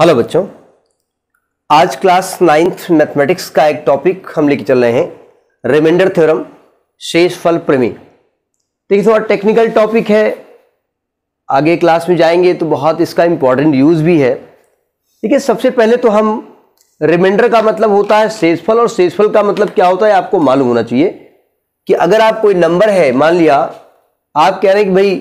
hello बच्चों आज class ninth mathematics का एक टॉपिक हम लेके चल रहे हैं रिमाइंडर थ्योरम शेष फल प्रमी देखिए थोड़ा टेक्निकल टॉपिक है आगे क्लास में जाएंगे तो बहुत इसका इम्पोर्टेंट यूज़ भी है देखिए सबसे पहले तो हम रिमाइंडर का मतलब होता है शेषफल और शेषफल का मतलब क्या होता है आपको मालूम होना चाहिए कि अगर आप कोई नंबर है मान लिया आप कह रहे हैं कि भाई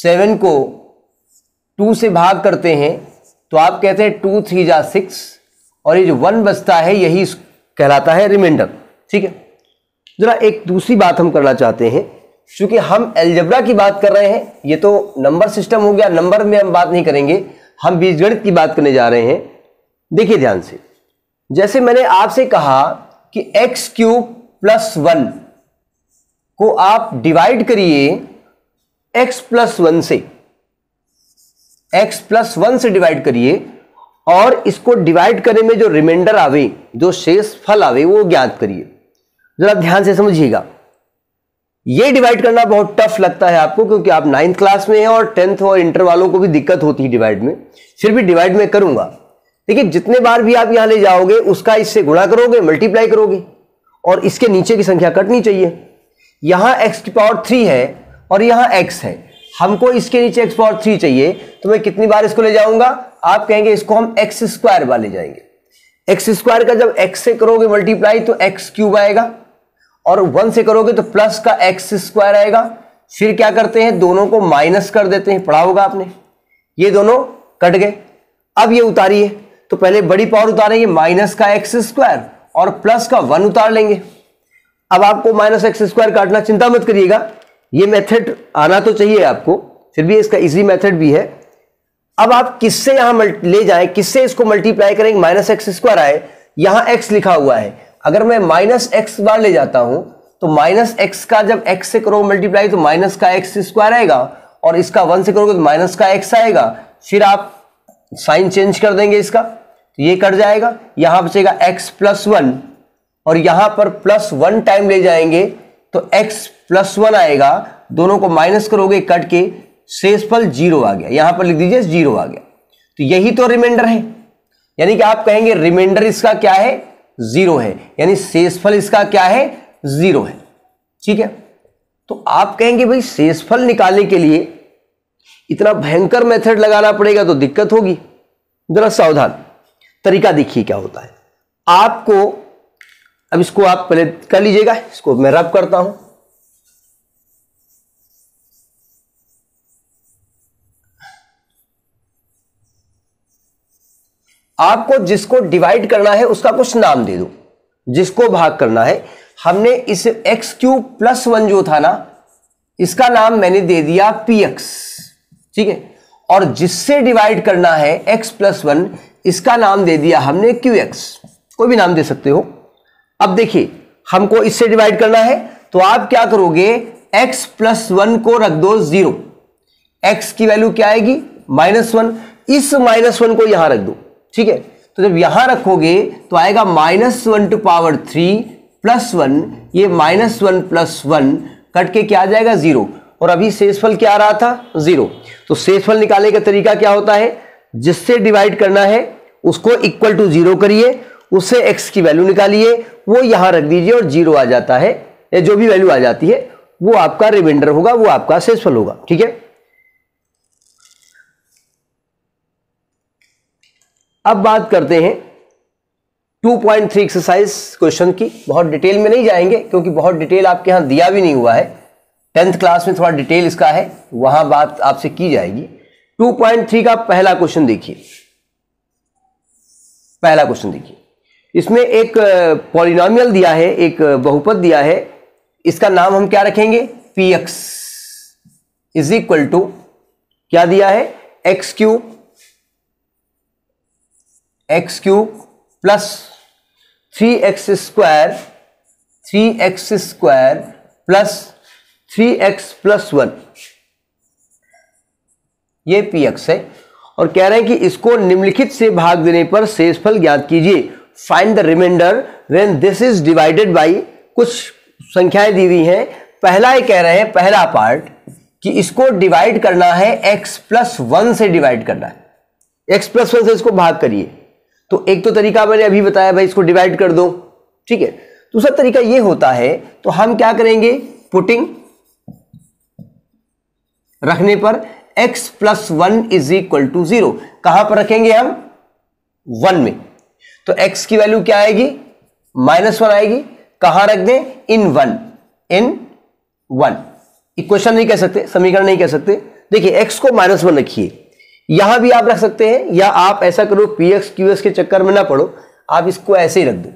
सेवन को टू से भाग करते हैं तो आप कहते हैं टू थ्री जा सिक्स और ये जो वन बचता है यही कहलाता है रिमाइंडर ठीक है जरा एक दूसरी बात हम करना चाहते हैं चूंकि हम एल्जबरा की बात कर रहे हैं ये तो नंबर सिस्टम हो गया नंबर में हम बात नहीं करेंगे हम बीजगणित की बात करने जा रहे हैं देखिए ध्यान से जैसे मैंने आपसे कहा कि एक्स क्यूब प्लस वन को आप डिवाइड करिए एक्स प्लस वन से एक्स प्लस वन से डिवाइड करिए और इसको डिवाइड करने में जो रिमाइंडर आवे जो शेष फल आवे वो ज्ञात करिए जरा ध्यान से समझिएगा ये डिवाइड करना बहुत टफ लगता है आपको क्योंकि आप नाइन्थ क्लास में हैं और टेंथ और इंटर वालों को भी दिक्कत होती है डिवाइड में फिर भी डिवाइड में करूंगा देखिए जितने बार भी आप यहां ले जाओगे उसका इससे गुणा करोगे मल्टीप्लाई करोगे और इसके नीचे की संख्या कटनी चाहिए यहां एक्स की पावर थ्री है और यहां एक्स है हमको इसके नीचे एक्स पावर थ्री चाहिए तो मैं कितनी बार इसको ले जाऊंगा आप कहेंगे इसको हम एक्स स्क्वायर बार ले जाएंगे एक्स स्क्वायर का जब एक्स से करोगे मल्टीप्लाई तो एक्स क्यूब आएगा और वन से करोगे तो प्लस का एक्स स्क्वायर आएगा फिर क्या करते हैं दोनों को माइनस कर देते हैं पढ़ा होगा आपने ये दोनों कट गए अब ये उतारिए तो पहले बड़ी पावर उतारेंगे माइनस का एक्स स्क्वायर और प्लस का वन उतार लेंगे अब आपको माइनस एक्स स्क्वायर काटना चिंता मत करिएगा ये मेथड आना तो चाहिए आपको फिर भी इसका इजी मेथड भी है अब आप किससे यहां ले जाए किससे इसको मल्टीप्लाई करेंगे माइनस एक्स स्क्वायर आए यहां एक्स लिखा हुआ है अगर मैं माइनस एक्स बार ले जाता हूं तो माइनस एक्स का जब एक्स से करो मल्टीप्लाई तो माइनस का एक्स स्क्वायर आएगा और इसका वन से करोगे तो माइनस का एक्स आएगा फिर आप साइन चेंज कर देंगे इसका तो ये कट जाएगा यहां बचेगा एक्स प्लस वन और यहां पर प्लस वन टाइम ले जाएंगे तो एक्स प्लस वन आएगा दोनों को माइनस करोगे कट के शेषफल जीरो आ गया यहां पर लिख दीजिए जीरो आ गया तो यही तो रिमाइंडर है यानी कि आप कहेंगे रिमाइंडर इसका क्या है जीरो है यानी शेषफल इसका क्या है जीरो है ठीक है तो आप कहेंगे भाई शेषफल निकालने के लिए इतना भयंकर मेथड लगाना पड़ेगा तो दिक्कत होगी जरा सावधान तरीका देखिए क्या होता है आपको अब इसको आप पहले कर लीजिएगा इसको मैं रब करता हूं आपको जिसको डिवाइड करना है उसका कुछ नाम दे दो जिसको भाग करना है हमने इस एक्स क्यू प्लस वन जो था ना इसका नाम मैंने दे दिया पी एक्स ठीक है और जिससे डिवाइड करना है एक्स प्लस वन इसका नाम दे दिया हमने क्यू एक्स कोई भी नाम दे सकते हो अब देखिए हमको इससे डिवाइड करना है तो आप क्या करोगे एक्स प्लस वन को रख दो जीरो एक्स की वैल्यू क्या आएगी माइनस वन इस माइनस वन को यहां रख दो ठीक है तो जब यहां रखोगे तो आएगा minus one to power three plus one ये minus one plus one cut के क्या आ जाएगा जीरो और अभी शेषफल क्या आ रहा था जीरो तो शेषफल निकालने का तरीका क्या होता है जिससे डिवाइड करना है उसको इक्वल टू जीरो करिए उससे एक्स की वैल्यू निकालिए वो यहां रख दीजिए और जीरो आ जाता है या जो भी वैल्यू आ जाती है वो आपका रिमाइंडर होगा वो आपका सेसफल होगा ठीक है अब बात करते हैं 2.3 एक्सरसाइज क्वेश्चन की बहुत डिटेल में नहीं जाएंगे क्योंकि बहुत डिटेल आपके यहाँ दिया भी नहीं हुआ है टेंथ क्लास में थोड़ा डिटेल इसका है वहां बात आपसे की जाएगी 2.3 का पहला क्वेश्चन देखिए पहला क्वेश्चन देखिए इसमें एक पॉलिनामियल दिया है एक बहुपद दिया है इसका नाम हम क्या रखेंगे P x is equal to क्या दिया है x cube x cube plus three x square three x square plus three x plus one ये पी एक्स है और कह रहे हैं कि इसको निम्नलिखित से भाग देने पर शेषफल ज्ञात कीजिए find the remainder when this is divided by कुछ संख्याएं दी हुई हैं पहला ये कह रहे हैं पहला पार्ट कि इसको डिवाइड करना है x प्लस वन से डिवाइड करना है एक्स प्लस वन से इसको भाग करिए तो एक तो तरीका मैंने अभी बताया भाई इसको डिवाइड कर दो ठीक है दूसरा तरीका ये होता है तो हम क्या करेंगे पुटिंग रखने पर x plus one is equal to zero कहां पर रखेंगे हम वन में तो x की वैल्यू क्या आएगी माइनस वन आएगी कहां रख दें in one in one equation नहीं कह सकते समीकरण नहीं कह सकते देखिए x को माइनस वन रखिए यहां भी आप रख सकते हैं या आप ऐसा करो पी एक्स क्यू एक्स के चक्कर में ना पढ़ो आप इसको ऐसे ही रख दो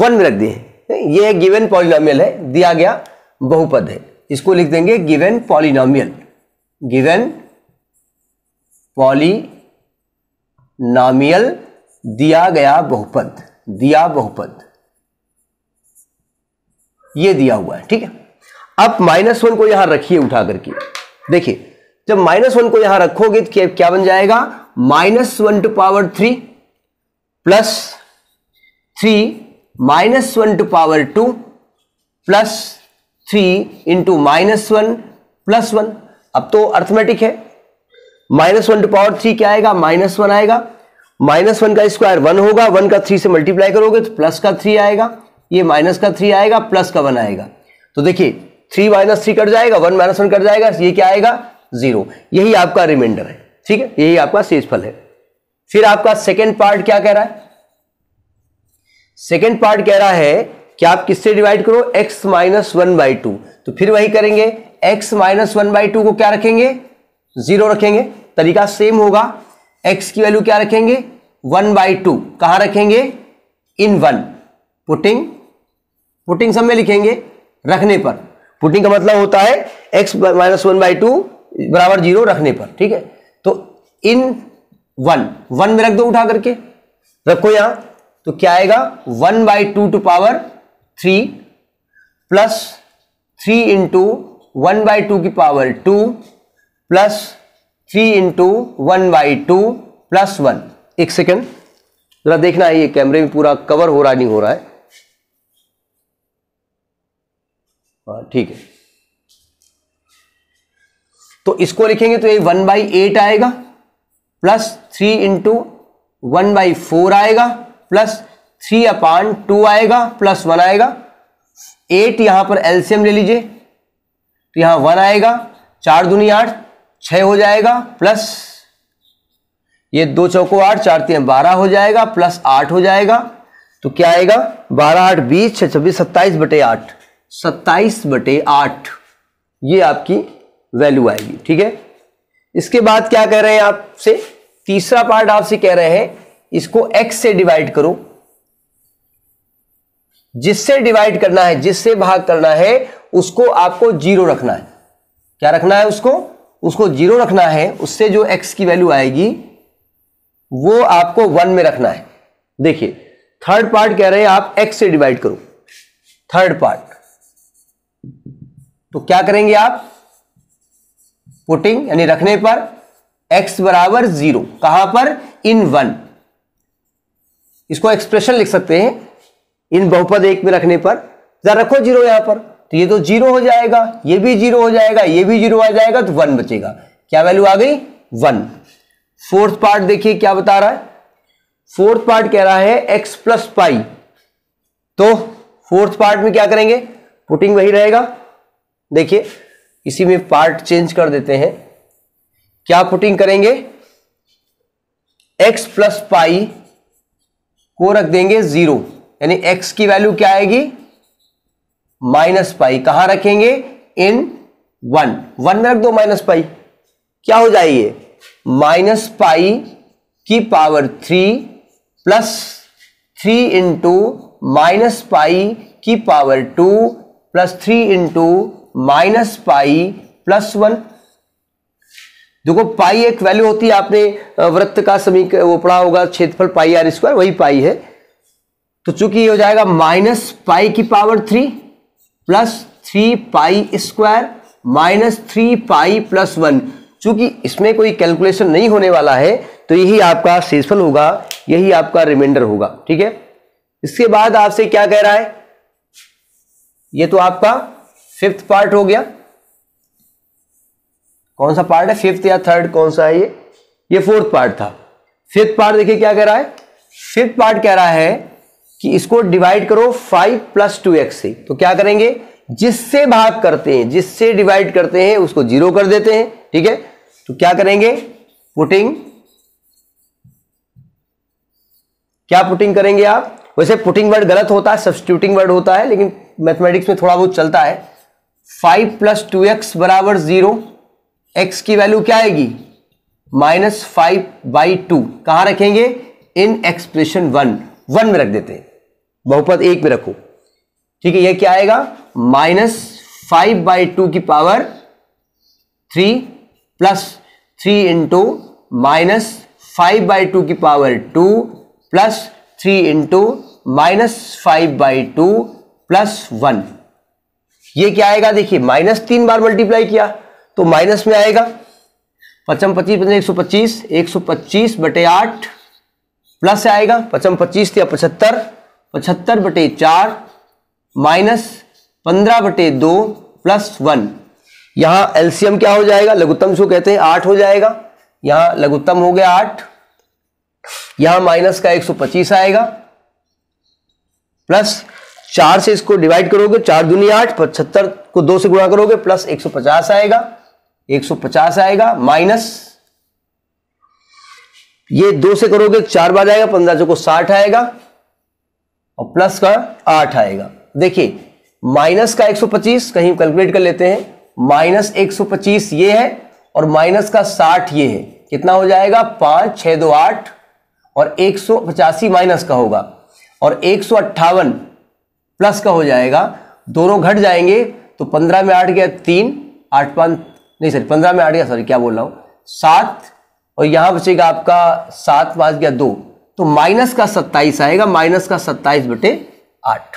वन में रख दिए ये गिवेन पॉलिनामियल है दिया गया बहुपद है इसको लिख देंगे गिवन पॉलिनॉमियल गिवन पॉलिनॉमियल दिया गया बहुपद दिया बहुपद ये दिया हुआ है ठीक है अब माइनस वन को यहां रखिए उठा करके देखिए जब माइनस वन को यहां रखोगे तो क्या बन जाएगा minus one to power three plus three minus one to power two plus three into minus one plus one अब तो अर्थमेटिक है minus one to power three क्या आएगा माइनस वन आएगा माइनस वन का स्क्वायर वन होगा one का three से मल्टीप्लाई करोगे तो प्लस का थ्री आएगा ये माइनस का थ्री आएगा प्लस का वन आएगा तो देखिए थ्री माइनस थ्री कट जाएगा वन माइनस वन कट जाएगा ये क्या आएगा जीरो यही आपका रिमाइंडर है ठीक है यही आपका शेषफल है फिर आपका सेकेंड पार्ट क्या कह रहा है सेकेंड पार्ट कह रहा है कि आप किससे डिवाइड करो x minus one by two तो फिर वही करेंगे x minus one by two को क्या रखेंगे जीरो रखेंगे तरीका सेम होगा x की वैल्यू क्या रखेंगे वन बाई टू कहां रखेंगे इन वन पुटिंग पुटिंग सब में लिखेंगे रखने पर पुटिंग का मतलब होता है x minus one by two बराबर जीरो रखने पर ठीक है तो इन वन वन में रख दो उठा करके रखो यहां तो क्या आएगा one by two to power three plus three into one by two की power two plus three into one by two plus one एक सेकेंड जरा देखना है ये कैमरे में पूरा कवर हो रहा नहीं हो रहा है हाँ, ठीक है तो इसको लिखेंगे तो ये वन बाई एट आएगा plus three into one by four आएगा प्लस थ्री अपान टू आएगा प्लस वन आएगा एट यहां पर एलसीएम ले लीजिए तो यहां वन आएगा चार दूनी आठ छ हो जाएगा प्लस ये दो चौको आठ चार तीन बारह हो जाएगा प्लस आठ हो जाएगा तो क्या आएगा बारह आठ बीस छह छब्बीस सत्ताईस बटे आठ सत्ताईस बटे आठ ये आपकी वैल्यू आएगी ठीक है इसके बाद क्या कह रहे हैं आपसे तीसरा पार्ट आपसे कह रहे हैं इसको x से डिवाइड करो जिससे डिवाइड करना है जिससे भाग करना है उसको आपको जीरो रखना है क्या रखना है उसको उसको जीरो रखना है उससे जो x की वैल्यू आएगी वो आपको वन में रखना है देखिए थर्ड पार्ट कह रहे हैं आप x से डिवाइड करो थर्ड पार्ट तो क्या करेंगे आप पुटिंग यानी रखने पर x बराबर जीरो कहां पर इन वन इसको एक्सप्रेशन लिख सकते हैं इन बहुपद एक में रखने पर जरा रखो जीरो यहां पर तो ये तो जीरो हो जाएगा ये भी जीरो हो जाएगा ये भी जीरो आ जाएगा तो वन बचेगा क्या वैल्यू आ गई वन फोर्थ पार्ट देखिए क्या बता रहा है फोर्थ पार्ट कह रहा है एक्स प्लस पाई तो फोर्थ पार्ट में क्या करेंगे पुटिंग वही रहेगा देखिए इसी में पार्ट चेंज कर देते हैं क्या पुटिंग करेंगे x प्लस पाई को रख देंगे जीरो यानी x की वैल्यू क्या आएगी माइनस पाई कहां रखेंगे इन वन वन में रख दो माइनस पाई क्या हो जाएगी माइनस पाई की power three plus three into minus pi की power two plus three into minus pi plus one देखो पाई एक वैल्यू होती है आपने वृत्त का समीकरण वो पढ़ा होगा क्षेत्रफल पाई आर स्क्वायर वही पाई है तो चूंकि ये हो जाएगा माइनस पाई की power three plus three pi square minus three pi plus one चूंकि इसमें कोई कैलकुलेशन नहीं होने वाला है तो यही आपका शेषफल होगा यही आपका रिमाइंडर होगा ठीक है इसके बाद आपसे क्या कह रहा है ये तो आपका फिफ्थ पार्ट हो गया कौन सा पार्ट है फिफ्थ या थर्ड कौन सा है ये ये फोर्थ पार्ट था फिफ्थ पार्ट देखिए क्या कह रहा है फिफ्थ पार्ट कह रहा है कि इसको डिवाइड करो फाइव प्लस टू एक्स से तो क्या करेंगे जिससे भाग करते हैं जिससे डिवाइड करते हैं उसको जीरो कर देते हैं ठीक है तो क्या करेंगे पुटिंग क्या पुटिंग करेंगे आप वैसे पुटिंग वर्ड गलत होता है सब्सटीट्यूटिंग वर्ड होता है लेकिन मैथमेटिक्स में थोड़ा बहुत चलता है फाइव प्लस टू एक्स बराबर जीरो एक्स की वैल्यू क्या आएगी माइनस फाइव बाई टू कहां रखेंगे इन एक्सप्रेशन वन वन में रख देते हैं बहुपद एक में रखो ठीक है यह क्या आएगा माइनस फाइव बाई टू की power three plus three into minus five by two की power two plus three into minus five by two plus one ये क्या आएगा देखिए माइनस तीन बार मल्टीप्लाई किया तो माइनस में आएगा पचम पच्चीस एक सौ पच्चीस एक सौ पच्चीस बटे आठ प्लस आएगा पचम पच्चीस या पचहत्तर पचहत्तर बटे चार माइनस पंद्रह बटे दो प्लस वन यहां एलसीएम क्या हो जाएगा लघुत्तम शो कहते हैं आठ हो जाएगा यहां लघुत्तम हो गया आठ यहां माइनस का एक सौ पच्चीस आएगा प्लस चार से इसको डिवाइड करोगे चार दुनिया आठ पचहत्तर को दो से गुणा करोगे प्लस एक सौ पचास आएगा एक सौ पचास आएगा माइनस ये दो से करोगे चार बार जाएगा पंद्रह को साठ आएगा और प्लस का आठ आएगा देखिए माइनस का 125 कहीं कैलकुलेट कर लेते हैं माइनस 125 ये है और माइनस का 60 ये है कितना हो जाएगा पांच छह दो आठ और एक माइनस का होगा और एक प्लस का हो जाएगा दोनों घट जाएंगे तो पंद्रह में आठ गया तीन आठ पांच नहीं सॉरी पंद्रह में आठ गया सॉरी क्या बोल रहा हूं सात और यहां बचेगा आपका सात पांच गया दो तो माइनस का सत्ताईस आएगा माइनस का सत्ताईस बटे आठ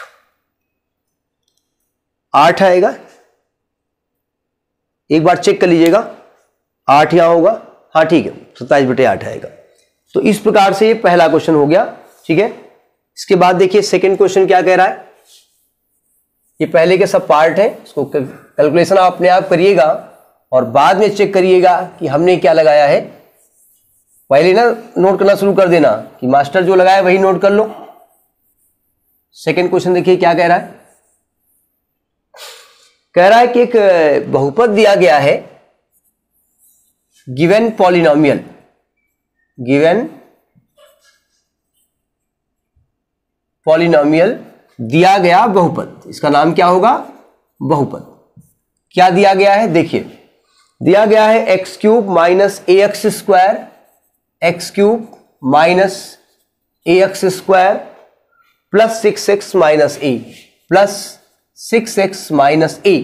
आठ आएगा एक बार चेक कर लीजिएगा आठ यहां होगा हाँ ठीक है सत्ताईस बटे आठ आएगा तो इस प्रकार से ये पहला क्वेश्चन हो गया ठीक है इसके बाद देखिए सेकंड क्वेश्चन क्या कह रहा है ये पहले के सब पार्ट है इसको कैलकुलेशन आप अपने आप करिएगा और बाद में चेक करिएगा कि हमने क्या लगाया है पहले ना नोट करना शुरू कर देना कि मास्टर जो लगाया वही नोट कर लो सेकेंड क्वेश्चन देखिए क्या कह रहा है कह रहा है कि एक बहुपद दिया गया है गिवेन पॉलिनोमियल गिवेन पॉलिनोमियल दिया गया बहुपद इसका नाम क्या होगा बहुपद क्या दिया गया है देखिए दिया गया है x cube minus a x square x cube minus a x square plus six x minus a plus six x minus a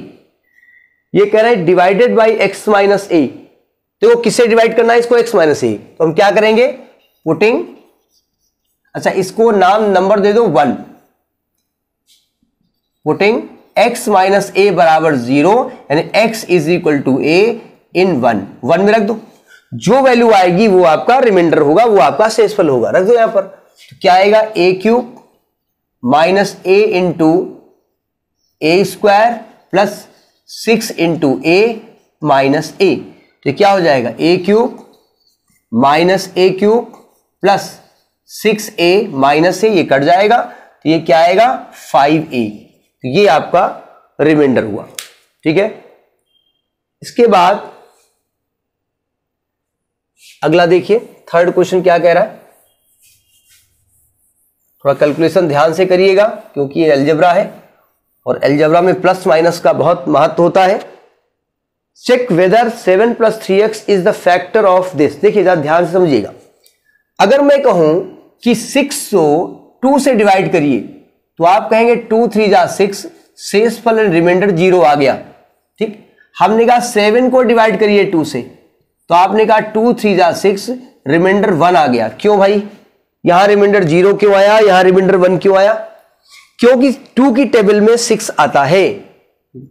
ये कह रहे हैं divided by x minus a तो वो किससे डिवाइड करना है इसको एक्स माइनस ए तो हम क्या करेंगे पुटिंग अच्छा इसको नाम नंबर दे दो one putting x minus a बराबर zero x is equal to a in one one में रख दो जो वैल्यू आएगी वो आपका रिमाइंडर होगा वो आपका सेसफल होगा रख दो यहां पर तो क्या आएगा a cube minus a into a square plus six into a minus a तो क्या हो जाएगा a cube minus a cube plus six a minus a ये कट जाएगा तो ये क्या आएगा फाइव ए ये आपका रिमाइंडर हुआ ठीक है इसके बाद अगला देखिए थर्ड क्वेश्चन क्या कह रहा है थोड़ा कैलकुलेशन ध्यान से करिएगा क्योंकि ये एल्जेब्रा है और एल्जेब्रा में प्लस माइनस का बहुत महत्व होता है check whether seven plus three x is the factor of this देखिए जरा ध्यान से समझिएगा अगर मैं कहूं कि सिक्स सो टू से डिवाइड करिए तो आप कहेंगे टू थ्री जा सिक्स शेष फल एंड रिमाइंडर जीरो आ गया ठीक हमने कहा सेवन को डिवाइड करिए टू से तो आपने कहा टू थ्री जा सिक्स रिमाइंडर वन आ गया क्यों भाई यहां रिमाइंडर जीरो क्यों आया यहां रिमाइंडर वन क्यों आया क्योंकि टू की टेबल में सिक्स आता है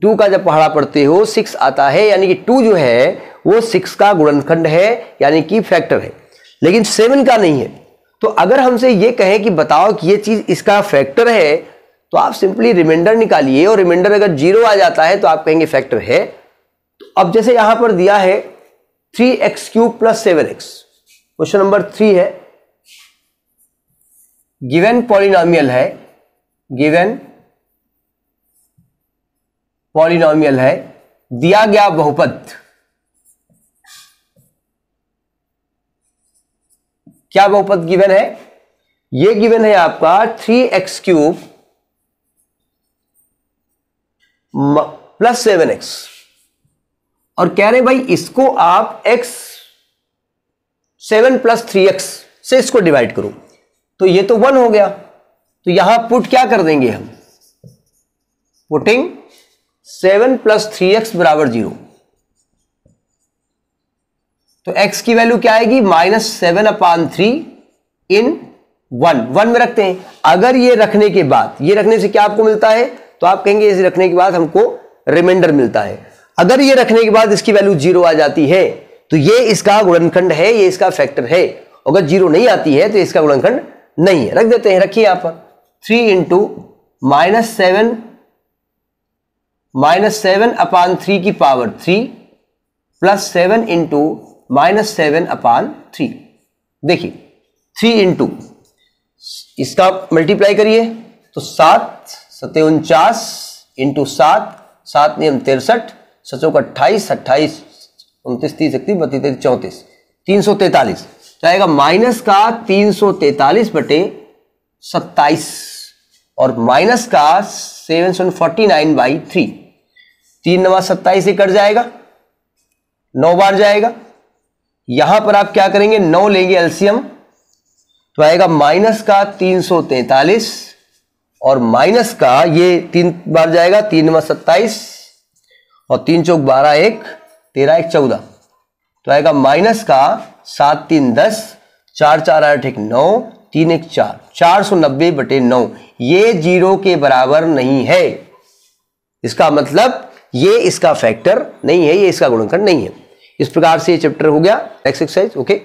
टू का जब पहाड़ा पढ़ते हो सिक्स आता है यानी कि टू जो है वो सिक्स का गुणनखंड है यानी कि फैक्टर है लेकिन सेवन का नहीं है तो अगर हमसे ये कहें कि बताओ कि ये चीज इसका फैक्टर है तो आप सिंपली रिमाइंडर निकालिए और रिमाइंडर अगर जीरो आ जाता है तो आप कहेंगे फैक्टर है तो अब जैसे यहां पर दिया है three x cube plus seven x question number three है गिवन पॉलिनॉमियल है गिवन पॉलिनॉमियल है दिया गया बहुपद क्या बहुपद गिवन है ये गिवन है आपका three x cube plus seven x और कह रहे भाई इसको आप x seven plus three x से इसको डिवाइड करो तो ये तो वन हो गया तो यहां पुट क्या कर देंगे हम putting seven plus three x बराबर जीरो तो x की वैल्यू क्या आएगी minus seven upon three in one one में रखते हैं अगर ये रखने के बाद ये रखने से क्या आपको मिलता है तो आप कहेंगे इसे रखने के बाद हमको रिमाइंडर मिलता है अगर ये रखने के बाद इसकी वैल्यू जीरो आ जाती है तो ये इसका गुणनखंड है ये इसका फैक्टर है अगर जीरो नहीं आती है तो इसका गुणनखंड नहीं है रख देते हैं रखिए यहां पर three into minus seven minus seven upon three की power three plus seven into minus seven upon three देखिए थ्री इंटू इसका मल्टीप्लाई करिए तो सात सत्य उनचास इंटू सात सात नियम तिरसठ सचों का अट्ठाईस अट्ठाईस उनतीस तीस इकतीस बत्तीस तेईस चौंतीस तीन सौ तैतालीस जाएगा माइनस का तीन सौ तैतालीस बटे सत्ताईस और माइनस का सेवन सौ फोर्टी नाइन बाई थ्री तीन नवा सत्ताईस ही कट जाएगा नौ बार जाएगा यहां पर आप क्या करेंगे नौ लेंगे एल्सियम तो आएगा माइनस का तीन सौ तैतालीस और माइनस का ये तीन बार जाएगा तीन में सत्ताईस और तीन चौक बारह एक तेरह एक चौदह तो आएगा माइनस का सात तीन दस चार चार आठ एक नौ तीन एक चार चार सौ नब्बे बटे नौ ये जीरो के बराबर नहीं है इसका मतलब ये इसका फैक्टर नहीं है ये इसका गुणनखंड नहीं है इस प्रकार से ये चैप्टर हो गया एक्सरसाइज ओके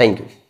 थैंक यू